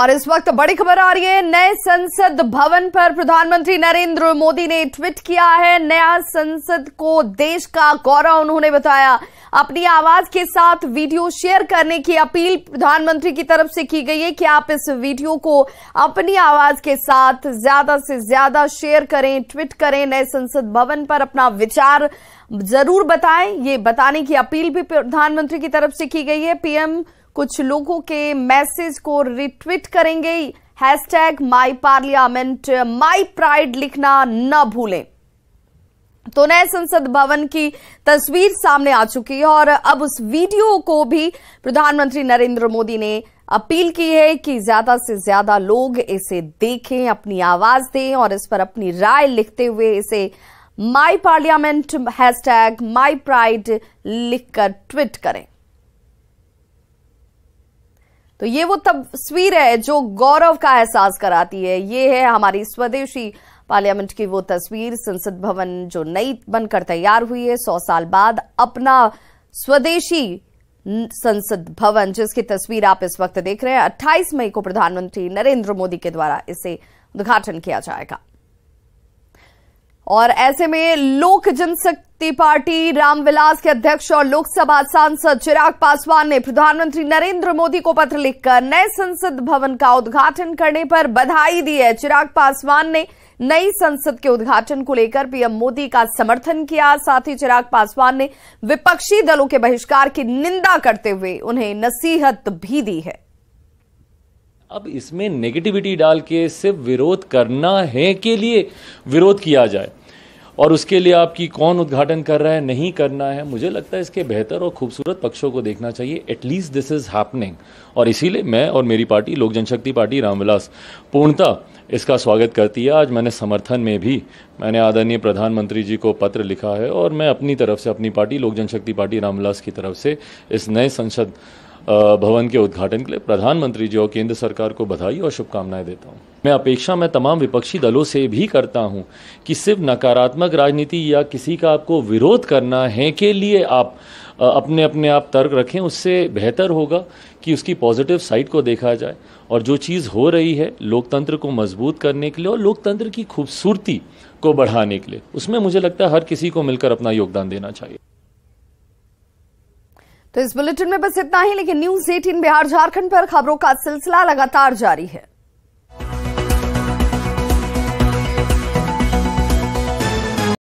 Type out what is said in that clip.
और इस वक्त बड़ी खबर आ रही है नए संसद भवन पर प्रधानमंत्री नरेंद्र मोदी ने ट्वीट किया है नया संसद को देश का गौरव उन्होंने बताया अपनी आवाज के साथ वीडियो शेयर करने की अपील प्रधानमंत्री की तरफ से की गई है कि आप इस वीडियो को अपनी आवाज के साथ ज्यादा से ज्यादा शेयर करें ट्वीट करें नए संसद भवन पर अपना विचार जरूर बताएं ये बताने की अपील भी प्रधानमंत्री की तरफ से की गई है पीएम कुछ लोगों के मैसेज को रिट्वीट करेंगे hashtag my parliament my pride लिखना न भूलें तो नए संसद भवन की तस्वीर सामने आ चुकी है और अब उस वीडियो को भी प्रधानमंत्री नरेंद्र मोदी ने अपील की है कि ज्यादा से ज्यादा लोग इसे देखें अपनी आवाज दें और इस पर अपनी राय लिखते हुए इसे my parliament hashtag my pride लिखकर ट्वीट करें तो ये वो तस्वीर है जो गौरव का एहसास कराती है ये है हमारी स्वदेशी पार्लियामेंट की वो तस्वीर संसद भवन जो नई बनकर तैयार हुई है सौ साल बाद अपना स्वदेशी संसद भवन जिसकी तस्वीर आप इस वक्त देख रहे हैं 28 मई को प्रधानमंत्री नरेंद्र मोदी के द्वारा इसे उद्घाटन किया जाएगा और ऐसे में लोक जनशक्ति पार्टी रामविलास के अध्यक्ष और लोकसभा सांसद चिराग पासवान ने प्रधानमंत्री नरेंद्र मोदी को पत्र लिखकर नए संसद भवन का उद्घाटन करने पर बधाई दी है चिराग पासवान ने नई संसद के उद्घाटन को लेकर पीएम मोदी का समर्थन किया साथ ही चिराग पासवान ने विपक्षी दलों के बहिष्कार की निंदा करते हुए उन्हें नसीहत भी दी है अब इसमें नेगेटिविटी डाल के सिर्फ विरोध करना है के लिए विरोध किया जाए और उसके लिए आपकी कौन उद्घाटन कर रहा है नहीं करना है मुझे लगता है इसके बेहतर और खूबसूरत पक्षों को देखना चाहिए एटलीस्ट दिस इज़ हैपनिंग और इसीलिए मैं और मेरी पार्टी लोक जनशक्ति पार्टी रामविलास पूर्णता इसका स्वागत करती है आज मैंने समर्थन में भी मैंने आदरणीय प्रधानमंत्री जी को पत्र लिखा है और मैं अपनी तरफ से अपनी पार्टी लोक जनशक्ति पार्टी रामविलास की तरफ से इस नए संसद भवन के उद्घाटन के लिए प्रधानमंत्री जी और केंद्र सरकार को बधाई और शुभकामनाएं देता हूँ मैं अपेक्षा मैं तमाम विपक्षी दलों से भी करता हूं कि सिर्फ नकारात्मक राजनीति या किसी का आपको विरोध करना है के लिए आप अपने अपने आप तर्क रखें उससे बेहतर होगा कि उसकी पॉजिटिव साइड को देखा जाए और जो चीज़ हो रही है लोकतंत्र को मजबूत करने के लिए और लोकतंत्र की खूबसूरती को बढ़ाने के लिए उसमें मुझे लगता है हर किसी को मिलकर अपना योगदान देना चाहिए तो इस बुलेटिन में बस इतना ही लेकिन न्यूज एटीन बिहार झारखंड पर खबरों का सिलसिला लगातार जारी है